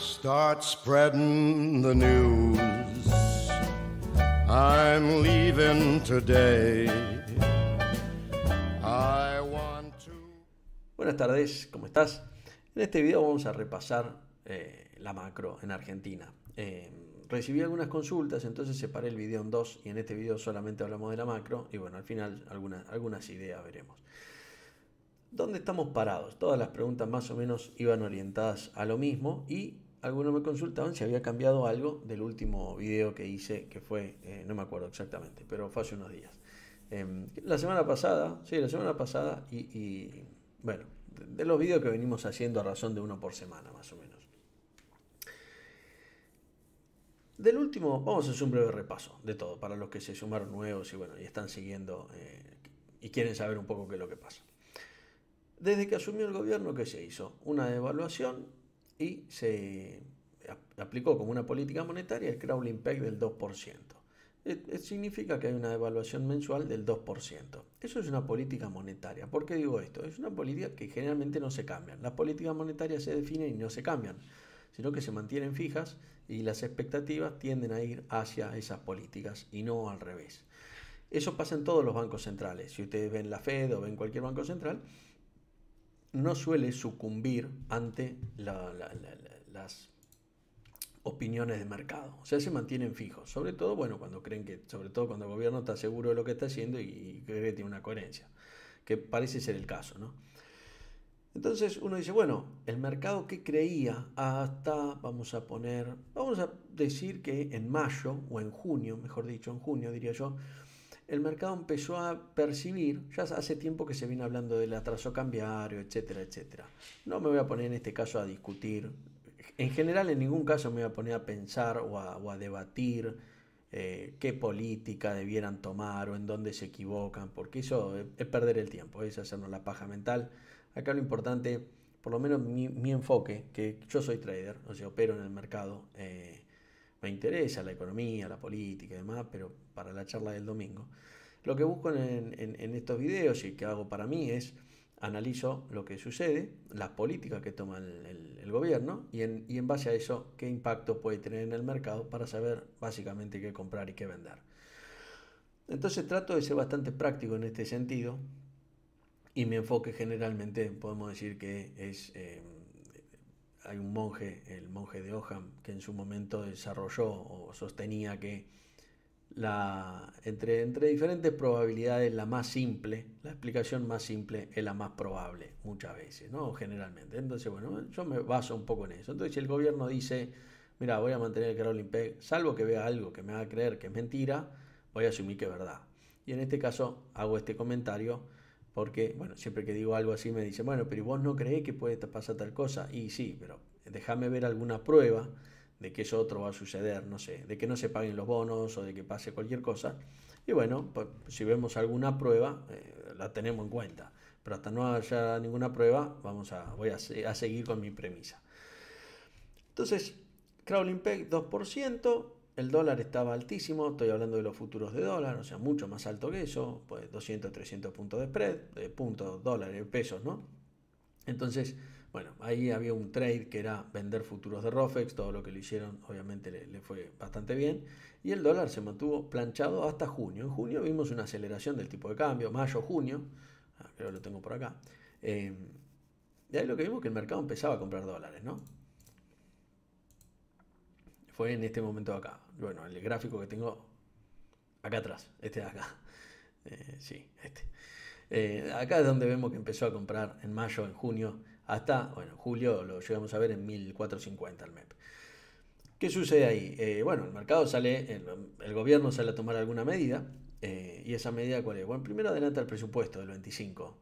Start the news. Buenas tardes, ¿cómo estás? En este video vamos a repasar eh, la macro en Argentina. Eh, recibí algunas consultas, entonces separé el video en dos y en este video solamente hablamos de la macro y bueno, al final algunas, algunas ideas veremos. ¿Dónde estamos parados? Todas las preguntas más o menos iban orientadas a lo mismo y algunos me consultaban si había cambiado algo del último video que hice, que fue, eh, no me acuerdo exactamente, pero fue hace unos días. Em, la semana pasada, sí, la semana pasada, y, bueno, de, los videos que venimos haciendo a razón de uno por semana, más o menos. Del último, vamos a hacer un breve repaso de todo, para los que se sumaron nuevos y bueno, y están siguiendo eh, y quieren saber un poco qué es lo que pasa. Desde que asumió el gobierno, ¿qué se hizo? Una evaluación y se aplicó como una política monetaria el crawling peg del 2%. Eh, eh, significa que hay una devaluación mensual del 2%. Eso es una política monetaria. ¿Por qué digo esto? Es una política que generalmente no se cambian. Las políticas monetarias se definen y no se cambian, sino que se mantienen fijas y las expectativas tienden a ir hacia esas políticas y no al revés. Eso pasa en todos los bancos centrales. Si ustedes ven la Fed o ven cualquier banco central, no suele sucumbir ante las opiniones de mercado. O sea, se mantienen fijos. Sobre todo, bueno, cuando creen que, sobre todo cuando el gobierno está seguro de lo que está haciendo y cree que tiene una coherencia. Que parece ser el caso, ¿no? Entonces uno dice, bueno, el mercado que creía hasta, vamos a poner, vamos a decir que en mayo o en junio, mejor dicho, en junio diría yo, el mercado empezó a percibir, ya hace tiempo que se viene hablando del atraso cambiario, etcétera, etcétera. No me voy a poner en este caso a discutir, en general en ningún caso me voy a poner a pensar o a, debatir eh, qué política debieran tomar o en dónde se equivocan, porque eso es, perder el tiempo, es hacernos la paja mental. Acá lo importante, por lo menos mi, enfoque, que yo soy trader, o sea, opero en el mercado. Eh, me interesa la economía, la política y demás, pero para la charla del domingo. Lo que busco en, estos videos y que hago para mí es analizo lo que sucede, las políticas que toma el, gobierno y en, base a eso qué impacto puede tener en el mercado para saber básicamente qué comprar y qué vender. Entonces trato de ser bastante práctico en este sentido y mi enfoque generalmente podemos decir que es... Eh, hay un monje, el monje de Oham, que en su momento desarrolló o sostenía que la, entre, entre diferentes probabilidades, la más simple, la explicación más simple es la más probable muchas veces, ¿no? Generalmente. Entonces, bueno, yo me baso un poco en eso. Entonces, si el gobierno dice, mira, voy a mantener el Caroline Peck, salvo que vea algo que me haga creer que es mentira, voy a asumir que es verdad. Y en este caso hago este comentario porque, bueno, siempre que digo algo así me dicen, bueno, pero vos no crees que puede pasar tal cosa. Y sí, pero déjame ver alguna prueba de que eso otro va a suceder, no sé, de que no se paguen los bonos o de que pase cualquier cosa. Y bueno, pues, si vemos alguna prueba, eh, la tenemos en cuenta. Pero hasta no haya ninguna prueba, vamos a, voy a, seguir con mi premisa. Entonces, crawling peg 2%, el dólar estaba altísimo, estoy hablando de los futuros de dólar, o sea, mucho más alto que eso, pues 200, 300 puntos de spread, de eh, puntos, dólares, pesos, ¿no? Entonces, bueno, ahí había un trade que era vender futuros de Rofex, todo lo que lo hicieron obviamente le, fue bastante bien, y el dólar se mantuvo planchado hasta junio. En junio vimos una aceleración del tipo de cambio, mayo-junio, ah, creo que lo tengo por acá, eh, y ahí lo que vimos que el mercado empezaba a comprar dólares, ¿no? Fue en este momento acá, bueno, el gráfico que tengo acá atrás, este de acá. Eh, sí, este. Eh, acá es donde vemos que empezó a comprar en mayo, en junio, hasta, bueno, julio lo llegamos a ver en 1450 el MEP. ¿Qué sucede ahí? Eh, bueno, el mercado sale, el, gobierno sale a tomar alguna medida, y esa medida cuál es? Bueno, primero adelanta el presupuesto del 25,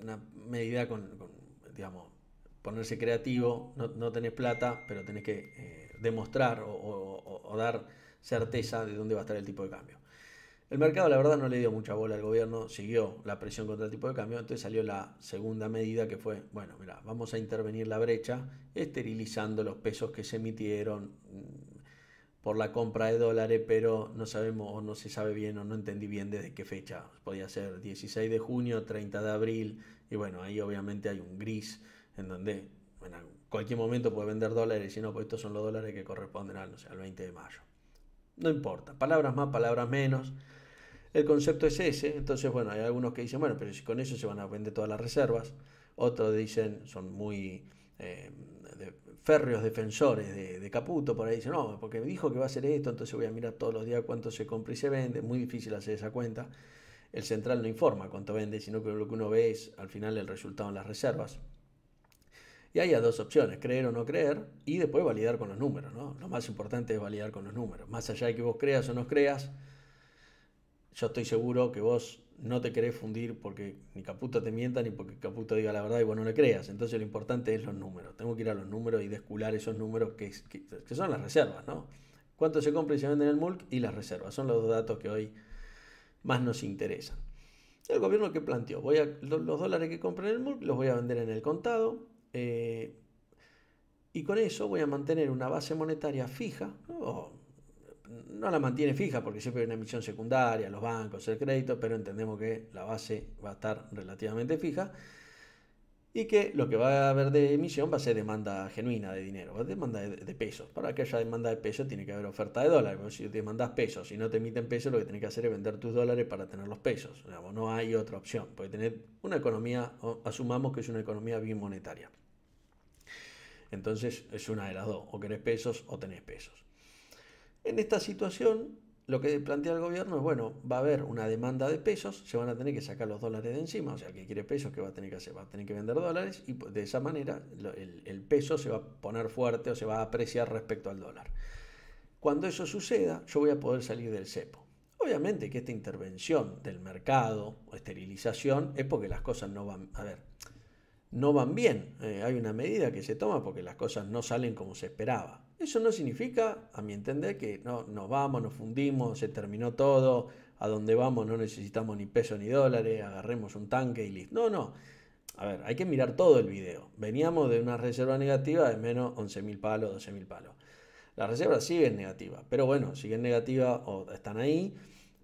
una medida con, digamos, ponerse creativo, no, tenés plata, pero tenés que demostrar o o dar certeza de dónde va a estar el tipo de cambio. El mercado, la verdad, no le dio mucha bola al gobierno, siguió la presión contra el tipo de cambio, entonces salió la segunda medida que fue, bueno, mira, vamos a intervenir la brecha, esterilizando los pesos que se emitieron mm, por la compra de dólares, pero no sabemos o no se sabe bien o no entendí bien desde qué fecha. Podía ser 16 de junio, 30 de abril, y bueno, ahí obviamente hay un gris en donde, bueno, cualquier momento puede vender dólares y no, pues estos son los dólares que corresponden al, al 20 de mayo. No importa, palabras más, palabras menos. El concepto es ese, entonces bueno, hay algunos que dicen, bueno, pero si con eso se van a vender todas las reservas, otros dicen, son muy eh, férreos defensores de, Caputo, por ahí dicen, no, porque me dijo que va a ser esto, entonces voy a mirar todos los días cuánto se compra y se vende, muy difícil hacer esa cuenta. El central no informa cuánto vende, sino que lo que uno ve es al final el resultado en las reservas. Y hay dos opciones, creer o no creer, y después validar con los números, ¿no? Lo más importante es validar con los números. Más allá de que vos creas o no creas, yo estoy seguro que vos no te querés fundir porque ni Caputo te mienta ni porque Caputo diga la verdad y vos no le creas. Entonces lo importante es los números. Tengo que ir a los números y descular esos números que, son las reservas, ¿no? Cuánto se compra y se vende en el MULC y las reservas. Son los dos datos que hoy más nos interesan. El gobierno que planteó, voy a, los, dólares que compré en el MULC los voy a vender en el contado, eh, y con eso voy a mantener una base monetaria fija, no la mantiene fija porque siempre hay una emisión secundaria, los bancos, el crédito, pero entendemos que la base va a estar relativamente fija y que lo que va a haber de emisión va a ser demanda genuina de dinero, demanda de, pesos. Para que haya demanda de pesos tiene que haber oferta de dólares. si te pesos y no te emiten pesos, lo que tenés que hacer es vender tus dólares para tener los pesos. no hay otra opción, porque tener una economía, asumamos que es una economía bimonetaria. monetaria. Entonces es una de las dos, o querés pesos o tenés pesos. En esta situación, lo que plantea el gobierno es, bueno, va a haber una demanda de pesos, se van a tener que sacar los dólares de encima, o sea, el que quiere pesos, ¿qué va a tener que hacer? Va a tener que vender dólares y de esa manera el, peso se va a poner fuerte o se va a apreciar respecto al dólar. Cuando eso suceda, yo voy a poder salir del cepo. Obviamente que esta intervención del mercado o esterilización es porque las cosas no van... A ver, no van bien. Eh, hay una medida que se toma porque las cosas no salen como se esperaba. Eso no significa, a mi entender, que no, nos vamos, nos fundimos, se terminó todo, a donde vamos no necesitamos ni pesos ni dólares, agarremos un tanque y listo. No, no. A ver, hay que mirar todo el video. Veníamos de una reserva negativa de menos 11.000 palos, 12.000 palos. Las reservas siguen negativas, pero bueno, siguen negativas o están ahí,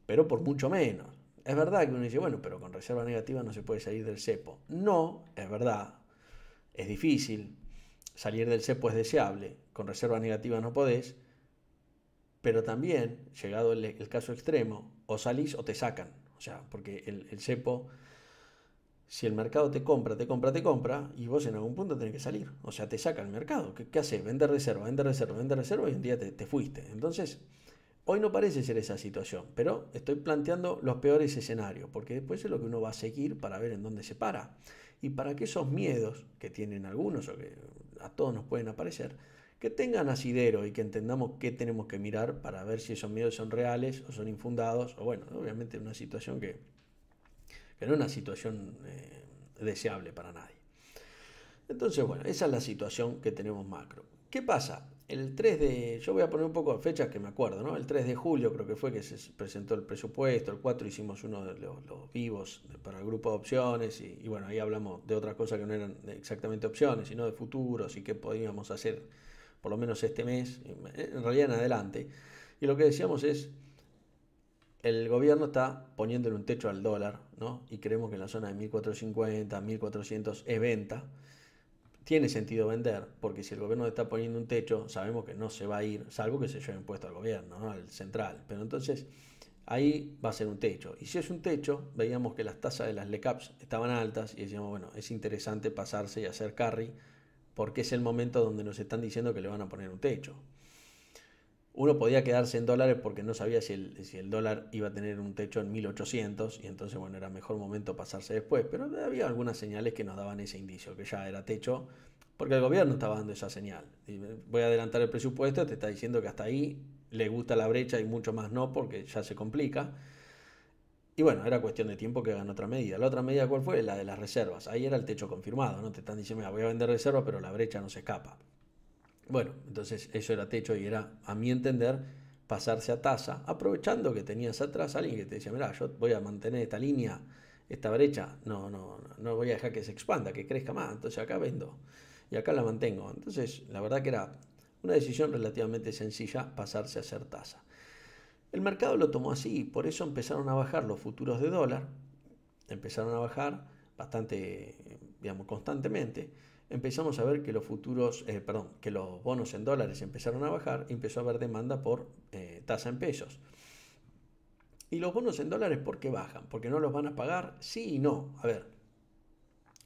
pero por mucho menos. Es verdad que uno dice, bueno, pero con reserva negativa no se puede salir del cepo. No, es verdad, es difícil. Salir del cepo es deseable, con reserva negativa no podés, pero también, llegado el, caso extremo, o salís o te sacan. O sea, porque el, cepo si el mercado te compra, te compra, te compra, y vos en algún punto tenés que salir. O sea, te saca el mercado. ¿Qué, qué haces? Vende reserva, vende reserva, vende reserva, y un día te, te fuiste. Entonces, Hoy no parece ser esa situación, pero estoy planteando los peores escenarios, porque después es lo que uno va a seguir para ver en dónde se para. Y para que esos miedos, que tienen algunos o que a todos nos pueden aparecer, que tengan asidero y que entendamos qué tenemos que mirar para ver si esos miedos son reales o son infundados, o bueno, obviamente una situación que, no es una situación eh, deseable para nadie. Entonces, bueno, esa es la situación que tenemos macro. ¿Qué pasa? el 3 de, yo voy a poner un poco de fechas que me acuerdo, ¿no? El 3 de julio creo que fue que se presentó el presupuesto, el 4 hicimos uno de los, vivos para el grupo de opciones y, bueno, ahí hablamos de otras cosas que no eran exactamente opciones, sino de futuros y qué podíamos hacer por lo menos este mes, en realidad en adelante. Y lo que decíamos es, el gobierno está poniéndole un techo al dólar, ¿no? Y creemos que en la zona de 1450, 1400 es venta tiene sentido vender, porque si el gobierno está poniendo un techo, sabemos que no se va a ir, salvo que se lleven impuesto al gobierno, al central. Pero entonces ahí va a ser un techo. Y si es un techo, veíamos que las tasas de las LECAPs estaban altas y decíamos, bueno, es interesante pasarse y hacer carry, porque es el momento donde nos están diciendo que le van a poner un techo uno podía quedarse en dólares porque no sabía si el, dólar iba a tener un techo en 1800 y entonces, bueno, era mejor momento pasarse después, pero había algunas señales que nos daban ese indicio, que ya era techo, porque el gobierno estaba dando esa señal. Eh, voy a adelantar el presupuesto, te está diciendo que hasta ahí le gusta la brecha y mucho más no porque ya se complica. Y bueno, era cuestión de tiempo que hagan otra medida. La otra medida, ¿cuál fue? La de las reservas. Ahí era el techo confirmado, ¿no? Te están diciendo, voy a vender reservas, pero la brecha no se escapa. Bueno, entonces eso era techo y era, a mi entender, pasarse a tasa, aprovechando que tenías atrás a alguien que te decía, mira, yo voy a mantener esta línea, esta brecha, no, no, no voy a dejar que se expanda, que crezca más, entonces acá vendo y acá la mantengo. Entonces, la verdad que era una decisión relativamente sencilla pasarse a hacer tasa. El mercado lo tomó así, por eso empezaron a bajar los futuros de dólar, empezaron a bajar bastante, digamos, constantemente empezamos a ver que los futuros, eh, perdón, que los bonos en dólares empezaron a bajar empezó a haber demanda por eh, tasa en pesos. ¿Y los bonos en dólares por qué bajan? ¿Porque no los van a pagar? Sí y no. A ver,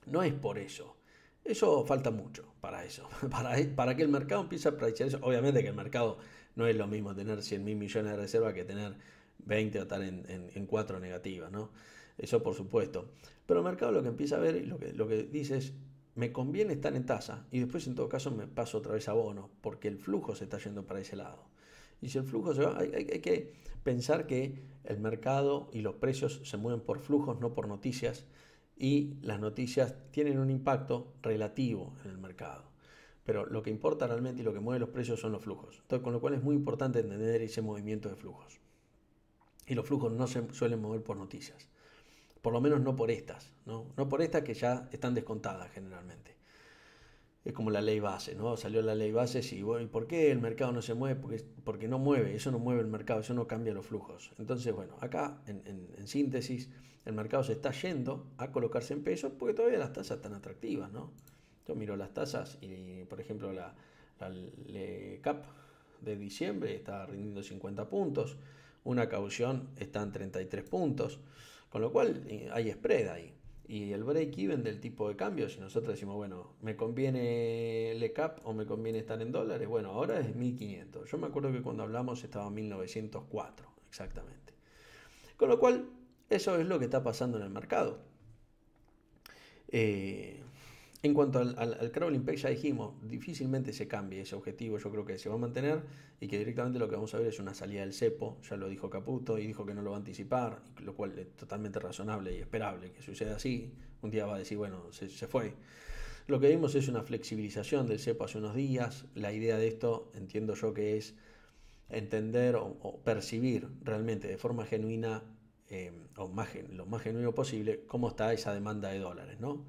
no es por eso. Eso falta mucho para eso, para, para que el mercado empiece a preciar eso. Obviamente que el mercado no es lo mismo tener 100 mil millones de reserva que tener 20 o tal en, 4 negativas, ¿no? Eso por supuesto. Pero el mercado lo que empieza a ver y lo lo que dice es, me conviene estar en tasa y después en todo caso me paso otra vez a bono porque el flujo se está yendo para ese lado. Y si el flujo se va, hay, que pensar que el mercado y los precios se mueven por flujos, no por noticias, y las noticias tienen un impacto relativo en el mercado. Pero lo que importa realmente y lo que mueve los precios son los flujos. con lo cual es muy importante entender ese movimiento de flujos. Y los flujos no se suelen mover por noticias por lo menos no por estas, ¿no? por estas que ya están descontadas generalmente. Es como la ley base, ¿no? Salió la ley base, y bueno, ¿y por qué el mercado no se mueve? Porque, porque no mueve, eso no mueve el mercado, eso no cambia los flujos. Entonces, bueno, acá, en, síntesis, el mercado se está yendo a colocarse en pesos porque todavía las tasas están atractivas, ¿no? Yo miro las tasas y, por ejemplo, la, cap de diciembre está rindiendo 50 puntos, una caución está en 33 puntos. Con lo cual eh, hay spread ahí. Y el break-even del tipo de cambio, si nosotros decimos, bueno, me conviene el cap o me conviene estar en dólares, bueno, ahora es 1500. Yo me acuerdo que cuando hablamos estaba 1904, exactamente. Con lo cual, eso es lo que está pasando en el mercado. Eh, en cuanto al, al, al ya dijimos, difícilmente se cambie ese objetivo, yo creo que se va a mantener y que directamente lo que vamos a ver es una salida del cepo, ya lo dijo Caputo y dijo que no lo va a anticipar, lo cual es totalmente razonable y esperable que suceda así, un día va a decir, bueno, se, se fue. Lo que vimos es una flexibilización del cepo hace unos días, la idea de esto entiendo yo que es entender o, percibir realmente de forma genuina eh, o lo más genuino posible cómo está esa demanda de dólares, ¿no?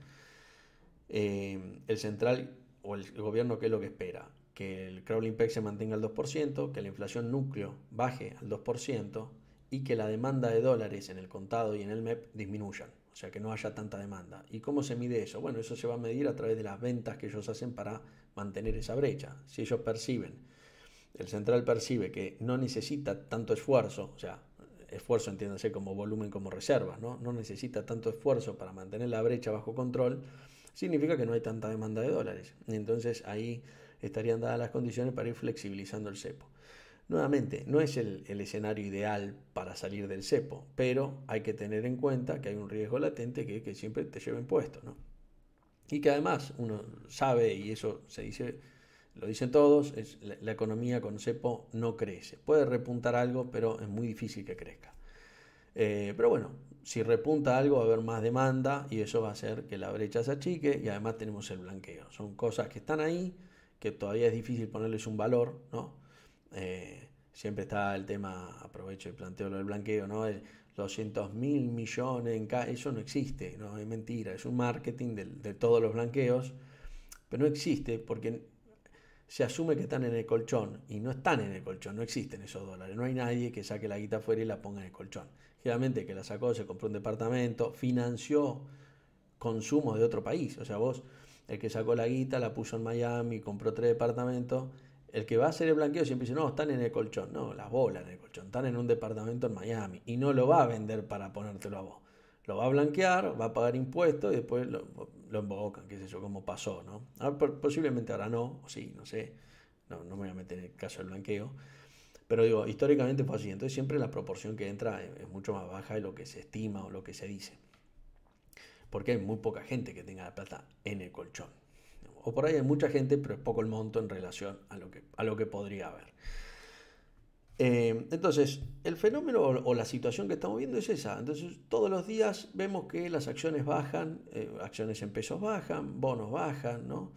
Em, el central o el, gobierno qué es lo que espera. Que el crawling peg se mantenga al 2%, que la inflación núcleo baje al 2% y que la demanda de dólares en el contado y en el MEP disminuyan, o sea que no haya tanta demanda. ¿Y cómo se mide eso? Bueno, eso se va a medir a través de las ventas que ellos hacen para mantener esa brecha. Si ellos perciben, el central percibe que no necesita tanto esfuerzo, o sea, esfuerzo entiéndase como volumen, como reservas, ¿no? no necesita tanto esfuerzo para mantener la brecha bajo control, significa que no hay tanta demanda de dólares. Entonces ahí estarían dadas las condiciones para ir flexibilizando el cepo. Nuevamente, no es el, escenario ideal para salir del cepo, pero hay que tener en cuenta que hay un riesgo latente que, siempre te lleva impuesto. Y que además uno sabe, y eso se dice, lo dicen todos, la, economía con cepo no crece. Puede repuntar algo, pero es muy difícil que crezca. Eh, pero bueno, si repunta algo va a haber más demanda y eso va a hacer que la brecha se achique y además tenemos el blanqueo. Son cosas que están ahí, que todavía es difícil ponerles un valor, ¿no? Eh, siempre está el tema, aprovecho y planteo lo del blanqueo, ¿no? 200 mil millones en eso no existe, ¿no? Es mentira, es un marketing de todos los blanqueos, pero no existe porque se asume que están en el colchón y no están en el colchón, no existen esos dólares, no hay nadie que saque la guita afuera y la ponga en el colchón. Generalmente que la sacó, se compró un departamento, financió consumo de otro país, o sea, vos, el que sacó la guita, la puso en Miami, compró tres departamentos, el que va a hacer el blanqueo siempre dice, no, están en el colchón, no, las bolas en el colchón, están en un departamento en Miami y no lo va a vender para ponértelo a vos lo va a blanquear, va a pagar impuestos y después lo, lo embocan, qué sé yo, como pasó, ¿no? Ah, posiblemente ahora no, o sí, no sé, no, me voy a meter en el caso del blanqueo, pero digo, históricamente fue así, entonces siempre la proporción que entra es mucho más baja de lo que se estima o lo que se dice, porque hay muy poca gente que tenga la plata en el colchón, o por ahí hay mucha gente, pero es poco el monto en relación a lo que, a lo que podría haber. Eh, entonces, el fenómeno o, la situación que estamos viendo es esa. Entonces, todos los días vemos que las acciones bajan, eh, acciones en pesos bajan, bonos bajan, ¿no?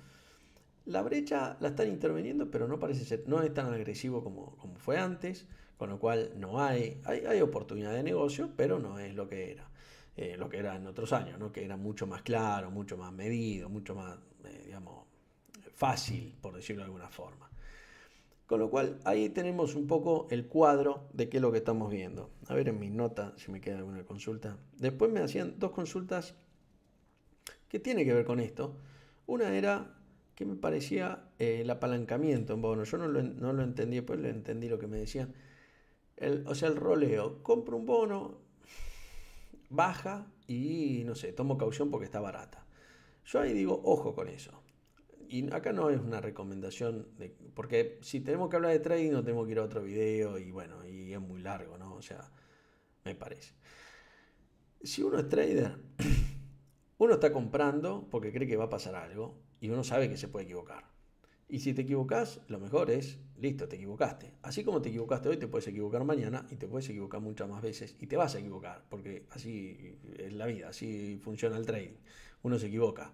La brecha la están interviniendo pero no parece ser, no es tan agresivo como, fue antes, con lo cual no hay, hay, oportunidad de negocio, pero no es lo que era, eh, lo que era en otros años, ¿no? Que era mucho más claro, mucho más medido, mucho más, fácil, por decirlo de alguna forma. Con lo cual ahí tenemos un poco el cuadro de qué es lo que estamos viendo. A ver en mi nota si me queda alguna consulta. Después me hacían dos consultas que tiene que ver con esto. Una era que me parecía eh, el apalancamiento en bono. Yo no lo, entendí, pues lo entendí lo que me decían. o sea, el roleo. Compro un bono, baja y no sé, tomo caución porque está barata. Yo ahí digo, ojo con eso y acá no es una recomendación, porque si tenemos que hablar de trading, no tenemos que ir a otro video y bueno, y es muy largo, ¿no? O sea, me parece. Si uno es trader, uno está comprando porque cree que va a pasar algo y uno sabe que se puede equivocar. Y si te equivocas, lo mejor es, listo, te equivocaste. Así como te equivocaste hoy, te puedes equivocar mañana y te puedes equivocar muchas más veces y te vas a equivocar, porque así es la vida, así funciona el trading. Uno se equivoca.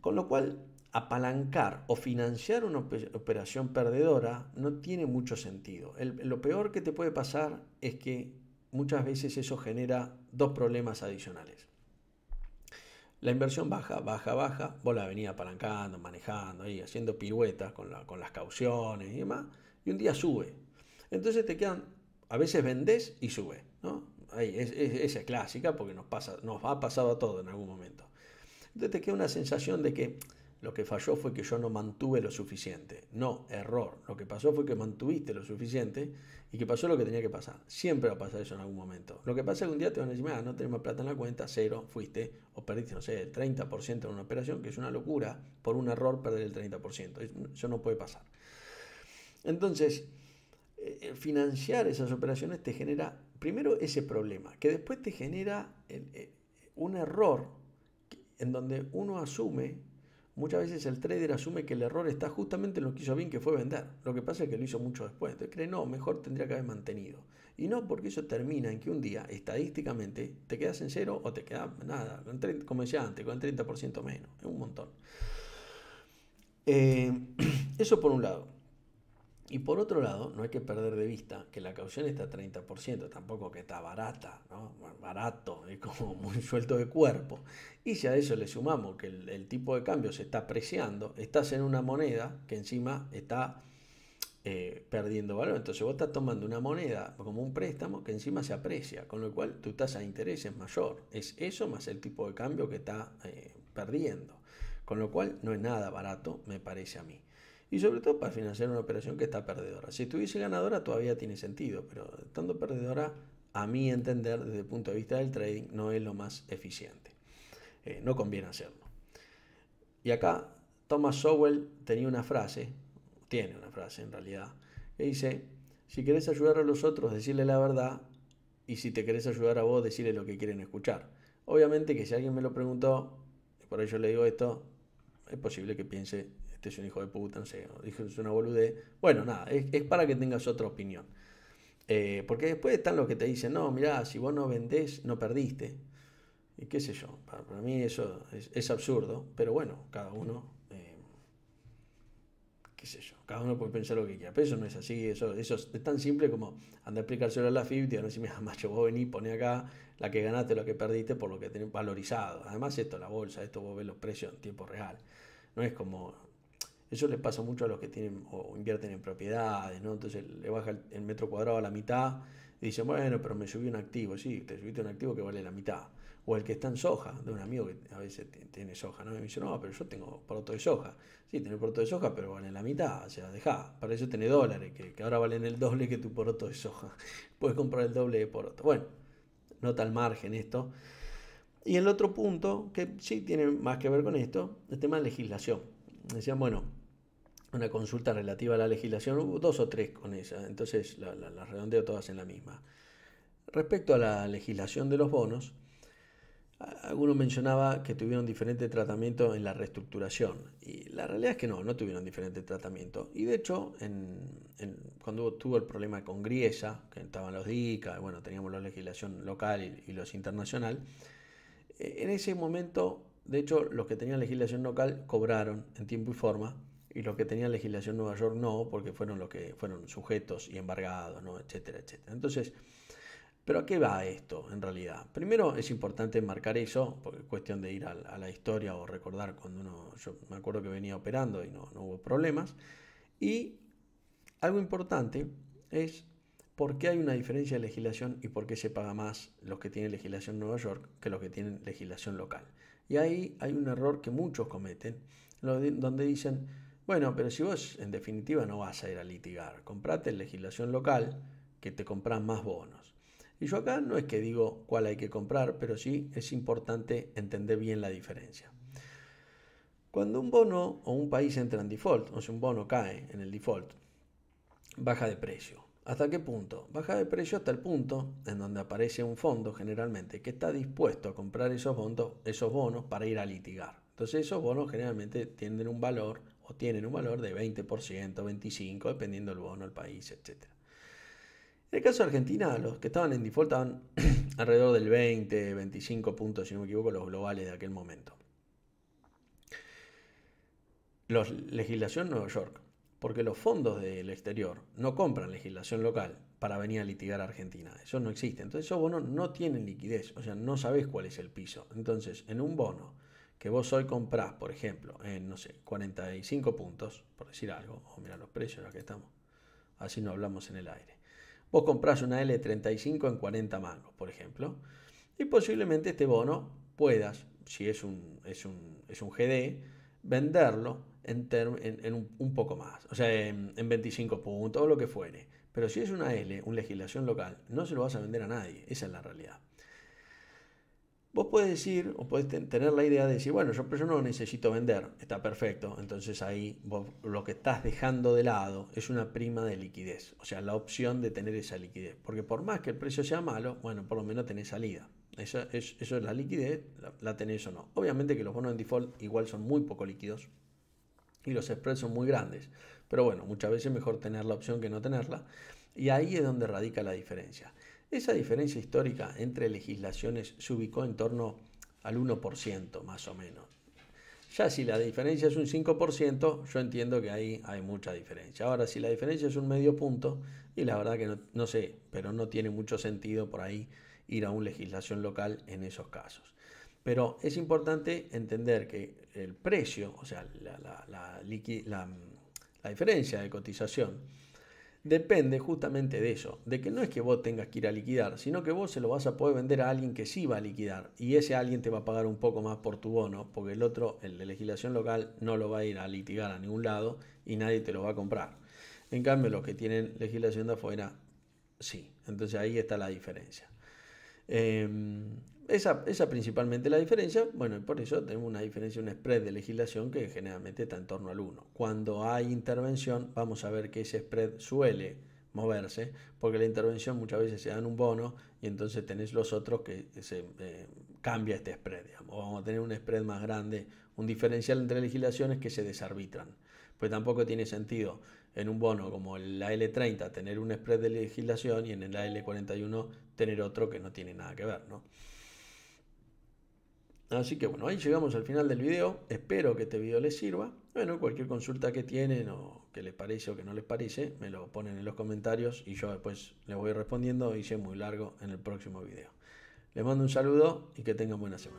Con lo cual, apalancar o financiar una operación perdedora no tiene mucho sentido. lo peor que te puede pasar es que muchas veces eso genera dos problemas adicionales. La inversión baja, baja, baja, vos la venía apalancando, manejando, y haciendo piruetas con, con las cauciones y demás, y un día sube. Entonces te quedan, a veces vendés y sube, esa es clásica porque nos, pasa, nos ha pasado a todo en algún momento. Entonces te queda una sensación de que lo que falló fue que yo no mantuve lo suficiente. No, error. Lo que pasó fue que mantuviste lo suficiente y que pasó lo que tenía que pasar. Siempre va a pasar eso en algún momento. Lo que pasa es que un día te van a decir, ah, no tenemos plata en la cuenta, cero, fuiste o perdiste, no sé, el 30% en una operación, que es una locura, por un error perder el 30%. Eso no puede pasar. Entonces, eh, eh, financiar esas operaciones te genera, primero, ese problema, que después te genera eh, un error en donde uno asume, muchas veces el trader asume que el error está justamente en lo que hizo bien, que fue vender. Lo que pasa es que lo hizo mucho después. Entonces cree, no, mejor tendría que haber mantenido. Y no, porque eso termina en que un día, estadísticamente, te quedas en cero o te quedas nada, como decía antes, con el 30% menos. Es un montón. Eh, eso por un lado. Y por otro lado, no hay que perder de vista que la caución está a 30%, tampoco que está barata, ¿no? barato, es como muy suelto de cuerpo. Y si a eso le sumamos que el, tipo de cambio se está apreciando, estás en una moneda que encima está eh, perdiendo valor. Entonces vos estás tomando una moneda como un préstamo que encima se aprecia, con lo cual tu tasa de interés es mayor. Es eso más el tipo de cambio que está eh, perdiendo. Con lo cual no es nada barato, me parece a mí y sobre todo para financiar una operación que está perdedora. Si estuviese ganadora todavía tiene sentido, pero estando perdedora, a mi entender, desde el punto de vista del trading, no es lo más eficiente. Eh, no conviene hacerlo. Y acá Thomas Sowell tenía una frase, tiene una frase en realidad, que dice, si querés ayudar a los otros, decirle la verdad, y si te querés ayudar a vos, decirle lo que quieren escuchar. Obviamente que si alguien me lo preguntó, por ello le digo esto, es posible que piense este es un hijo de puta, no sé, es una boludez. Bueno, nada, es, para que tengas otra opinión. Eh, porque después están los que te dicen, no, mirá, si vos no vendés, no perdiste. Y qué sé yo, para, mí eso es, absurdo, pero bueno, cada uno, eh, qué sé yo, cada uno puede pensar lo que quiera, pero eso no es así, eso, eso es, tan simple como andar a explicárselo a la FIB, y si me mira, macho, vos venís, poné acá la que ganaste, la que perdiste, por lo que tenés valorizado. Además esto, la bolsa, esto vos ves los precios en tiempo real. No es como eso les pasa mucho a los que tienen o invierten en propiedades, ¿no? Entonces le baja el, metro cuadrado a la mitad y dicen, bueno, pero me subí un activo, sí, te subiste un activo que vale la mitad. O el que está en soja, de un amigo que a veces tiene soja, ¿no? me dice, no, pero yo tengo poroto de soja. Sí, tiene poroto de soja, pero vale la mitad, o sea, dejá, para eso tiene dólares, que, ahora valen el doble que tu poroto de soja. Puedes comprar el doble de poroto. Bueno, nota al margen esto. Y el otro punto, que sí tiene más que ver con esto, el tema de legislación. Decían, bueno, una consulta relativa a la legislación, hubo dos o tres con esa, entonces las la, redondeo todas en la misma. Respecto a la legislación de los bonos, algunos mencionaba que tuvieron diferente tratamiento en la reestructuración. Y la realidad es que no, no tuvieron diferente tratamiento. Y de hecho, cuando tuvo el problema con Griesa, que estaban los DICA, bueno, teníamos la legislación local y, y, los internacional, eh, en ese momento, de hecho, los que tenían legislación local cobraron en tiempo y forma y los que tenían legislación en Nueva York no, porque fueron los que fueron sujetos y embargados, ¿no? etcétera, etcétera. Entonces, ¿pero a qué va esto en realidad? Primero es importante marcar eso, porque es cuestión de ir a, la historia o recordar cuando uno, yo me acuerdo que venía operando y no, no hubo problemas. Y algo importante es por qué hay una diferencia de legislación y por qué se paga más los que tienen legislación en Nueva York que los que tienen legislación local. Y ahí hay un error que muchos cometen, donde dicen, bueno, pero si vos en definitiva no vas a ir a litigar, comprate en legislación local que te compran más bonos. Y yo acá no es que digo cuál hay que comprar, pero sí es importante entender bien la diferencia. Cuando un bono o un país entra en default, o sea, un bono cae en el default, baja de precio. ¿Hasta qué punto? Baja de precio hasta el punto en donde aparece un fondo generalmente que está dispuesto a comprar esos, bonos, esos bonos para ir a litigar. Entonces esos bonos generalmente tienen un valor o tienen un valor de 20%, 25%, dependiendo del bono, el país, etc. En el caso de Argentina, los que estaban en default estaban alrededor del 20, 25 puntos, si no me equivoco, los globales de aquel momento. Los, legislación Nueva York, porque los fondos del exterior no compran legislación local para venir a litigar a Argentina. Eso no existe. Entonces esos bonos no tienen liquidez, o sea, no sabes cuál es el piso. Entonces, en un bono que vos hoy comprás, por ejemplo, en, no sé, 45 puntos, por decir algo, o mira los precios, los que estamos, así no hablamos en el aire. Vos comprás una L35 en 40 mangos, por ejemplo, y posiblemente este bono puedas, si es un, es un, es un GD, venderlo en, un, poco más, o sea, en, en 25 puntos o lo que fuere. Pero si es una L, una legislación local, no se lo vas a vender a nadie, esa es la realidad. Vos puedes decir, o puedes tener la idea de decir, bueno, yo, pero no necesito vender, está perfecto. Entonces ahí vos, lo que estás dejando de lado es una prima de liquidez, o sea, la opción de tener esa liquidez. Porque por más que el precio sea malo, bueno, por lo menos tenés salida. Eso es, la liquidez, la, tenés o no. Obviamente que los bonos en default igual son muy poco líquidos y los spreads son muy grandes. Pero bueno, muchas veces mejor tener la opción que no tenerla. Y ahí es donde radica la diferencia. Esa diferencia histórica entre legislaciones se ubicó en torno al 1% más o menos. Ya si la diferencia es un 5%, yo entiendo que ahí hay mucha diferencia. Ahora, si la diferencia es un medio punto, y la verdad que no, sé, pero no tiene mucho sentido por ahí ir a una legislación local en esos casos. Pero es importante entender que el precio, o sea, la diferencia de cotización, depende justamente de eso, de que no es que vos tengas que ir a liquidar, sino que vos se lo vas a poder vender a alguien que sí va a liquidar y ese alguien te va a pagar un poco más por tu bono, porque el otro, el de legislación local, no lo va a ir a litigar a ningún lado y nadie te lo va a comprar. En cambio, los que tienen legislación de afuera, sí. Entonces ahí está la diferencia. Em, esa, esa principalmente la diferencia, bueno, y por eso tenemos una diferencia, un spread de legislación que generalmente está en torno al 1. Cuando hay intervención, vamos a ver que ese spread suele moverse, porque la intervención muchas veces se dan un bono y entonces tenés los otros que se eh, cambia este spread, digamos. vamos a tener un spread más grande, un diferencial entre legislaciones que se desarbitran. Pues tampoco tiene sentido en un bono como la L30 tener un spread de legislación y en el L41 tener otro que no tiene nada que ver, ¿no? Así que bueno, ahí llegamos al final del video. Espero que este video les sirva. Bueno, cualquier consulta que tienen o que les parece o que no les parece, me lo ponen en los comentarios y yo después les voy respondiendo y muy largo en el próximo video. Les mando un saludo y que tengan buena semana.